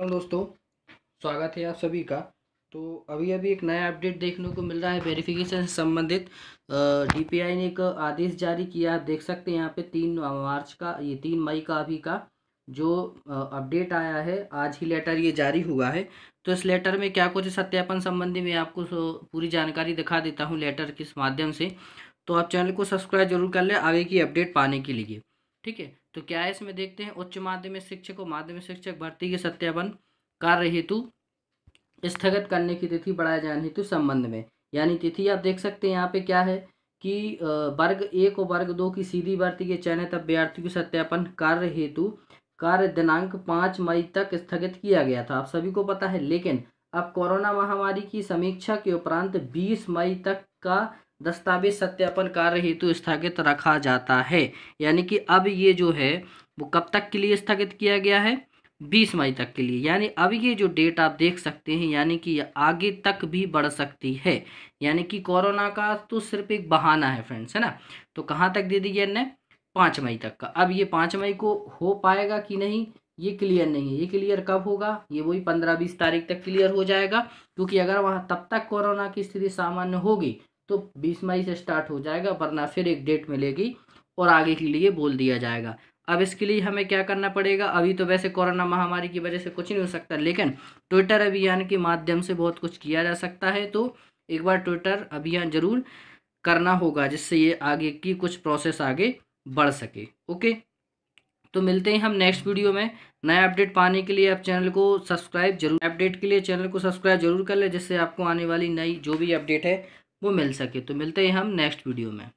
दोस्तों स्वागत है आप सभी का तो अभी अभी एक नया अपडेट देखने को मिल रहा है वेरिफिकेशन से संबंधित डीपीआई ने एक आदेश जारी किया आप देख सकते हैं यहाँ पे तीन मार्च का ये तीन मई का अभी का जो अपडेट आया है आज ही लेटर ये जारी हुआ है तो इस लेटर में क्या कुछ सत्यापन संबंधी मैं आपको पूरी जानकारी दिखा देता हूँ लेटर किस माध्यम से तो आप चैनल को सब्सक्राइब जरूर कर लें आगे की अपडेट पाने के लिए ठीक है तो क्या है इसमें देखते हैं उच्च माध्यमिक शिक्षक और माध्यमिक शिक्षक भर्ती के सत्यापन कार्य हेतु स्थगित करने की तिथि बढ़ाए जाने हेतु संबंध में यानी तिथि आप देख सकते हैं यहाँ पे क्या है कि वर्ग एक और वर्ग दो की सीधी भर्ती के चयनित अभ्यर्थियों के सत्यापन कार्य हेतु कार्य दिनांक पाँच मई तक स्थगित किया गया था आप सभी को पता है लेकिन अब कोरोना महामारी की समीक्षा के उपरांत बीस मई तक का दस्तावेज सत्यापन कार्य हेतु स्थगित रखा जाता है यानी कि अब ये जो है वो कब तक के लिए स्थगित किया गया है बीस मई तक के लिए यानी अब ये जो डेट आप देख सकते हैं यानी कि आगे तक भी बढ़ सकती है यानी कि कोरोना का तो सिर्फ एक बहाना है फ्रेंड्स है ना तो कहाँ तक दे दी गया पाँच मई तक का अब ये पाँच मई को हो पाएगा कि नहीं ये क्लियर नहीं है ये क्लियर कब होगा ये वही पंद्रह बीस तारीख तक क्लियर हो जाएगा क्योंकि अगर वहाँ तब तक कोरोना की स्थिति सामान्य होगी तो बीस मई से स्टार्ट हो जाएगा वरना फिर एक डेट मिलेगी और आगे के लिए बोल दिया जाएगा अब इसके लिए हमें क्या करना पड़ेगा अभी तो वैसे कोरोना महामारी की वजह से कुछ नहीं हो सकता लेकिन ट्विटर अभियान के माध्यम से बहुत कुछ किया जा सकता है तो एक बार ट्विटर अभियान ज़रूर करना होगा जिससे ये आगे की कुछ प्रोसेस आगे बढ़ सके ओके तो मिलते हैं हम नेक्स्ट वीडियो में नया अपडेट पाने के लिए आप चैनल को सब्सक्राइब जरूर अपडेट के लिए चैनल को सब्सक्राइब जरूर कर लें जिससे आपको आने वाली नई जो भी अपडेट है वो मिल सके तो मिलते हैं हम नेक्स्ट वीडियो में